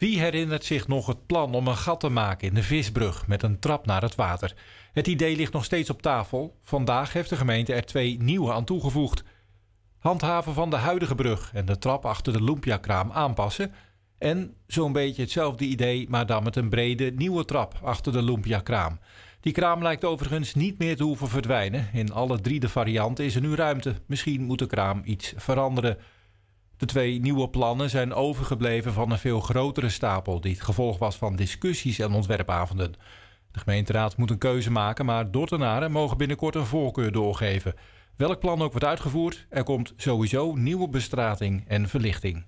Wie herinnert zich nog het plan om een gat te maken in de visbrug met een trap naar het water? Het idee ligt nog steeds op tafel. Vandaag heeft de gemeente er twee nieuwe aan toegevoegd. Handhaven van de huidige brug en de trap achter de Lumpia-kraam aanpassen. En zo'n beetje hetzelfde idee, maar dan met een brede nieuwe trap achter de Lumpia-kraam. Die kraam lijkt overigens niet meer te hoeven verdwijnen. In alle drie de varianten is er nu ruimte. Misschien moet de kraam iets veranderen. De twee nieuwe plannen zijn overgebleven van een veel grotere stapel die het gevolg was van discussies en ontwerpavonden. De gemeenteraad moet een keuze maken, maar Dortenaren mogen binnenkort een voorkeur doorgeven. Welk plan ook wordt uitgevoerd, er komt sowieso nieuwe bestrating en verlichting.